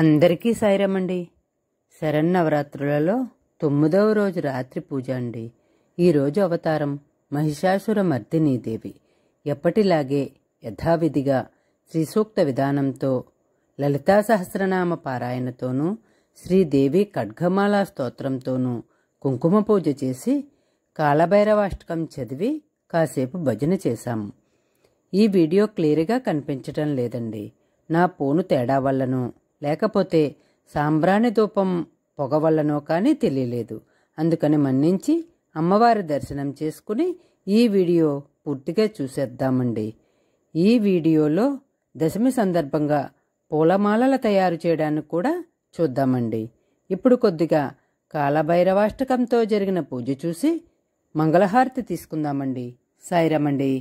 అందరికీ సాయిరామండి శరన్నవరాత్రులలో తొమ్మిదవ రోజు రాత్రి పూజ అండి ఈరోజు అవతారం మహిషాసుర మర్దినీదేవి ఎప్పటిలాగే యథావిధిగా శ్రీసూక్త విధానంతో లలితా సహస్రనామ పారాయణతోనూ శ్రీదేవి ఖడ్గమాల స్తోత్రంతోనూ కుంకుమ పూజ చేసి కాలభైరవాష్టకం చదివి కాసేపు భజన చేశాము ఈ వీడియో క్లియర్గా కనిపించటం లేదండి నా పోను తేడా వల్లను లేకపోతే సాంబ్రాణి ధూపం పొగవల్లనో కానీ తెలియలేదు అందుకని మన్నించి అమ్మవారి దర్శనం చేసుకుని ఈ వీడియో పూర్తిగా చూసేద్దామండి ఈ వీడియోలో దశమి సందర్భంగా పూలమాలల తయారు చేయడానికి కూడా చూద్దామండి ఇప్పుడు కొద్దిగా కాలభైరవాష్టకంతో జరిగిన పూజ చూసి మంగళహారతి తీసుకుందామండి సాయిరమండి